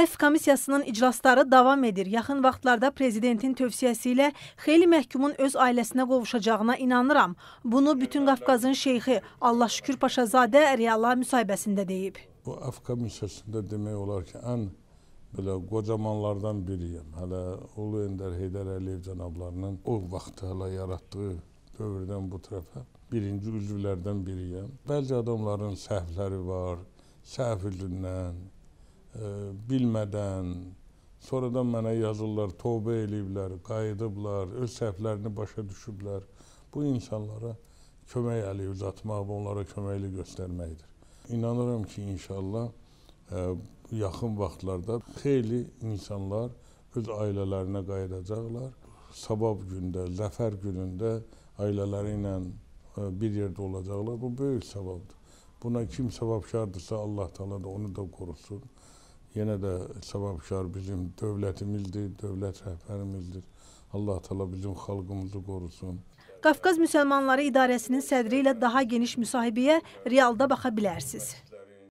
Əfv komissiyasının iclasları davam edir. Yaxın vaxtlarda prezidentin tövsiyəsi ilə xeyli məhkumun öz ailəsinə qovuşacağına inanıram. Bunu bütün Qafqazın şeyxi Allah Şükür Paşazadə Riyalla müsahibəsində deyib. Bu Əfv komissiyasında demək olar ki, ən belə qocamanlardan biriyəm. Hələ Ulu Öndər Heydər Əliyev cənablarının o vaxt hələ yaratdığı dövrdən bu tərəfə birinci üzvlərdən biriyəm. Bəzi adamların səhvləri var, səhvlüyündən bilmədən, sonradan mənə yazırlar, tövbə eləyiblər, qayıdıblar, öz səhvlərini başa düşüblər. Bu insanlara kömək əli uzatmaq və onlara köməkli göstərməkdir. İnanıram ki, inşallah ə, e, yaxın vaxtlarda xeyli insanlar öz ailələrinə qayıdacaqlar. Sabab gündə, zəfər günündə ailələri ilə e, bir yerdə olacaqlar. Bu böyük savabdır. Buna kim savabkardırsa Allah Teala da onu da qorusun. Yenə də səbəbkar bizim dövlətimizdir, dövlət rəhbərimizdir. Allah təala bizim xalqımızı qorusun. Qafqaz Müsəlmanları İdarəsinin sədri ilə daha geniş müsahibəyə realda baxa bilərsiniz.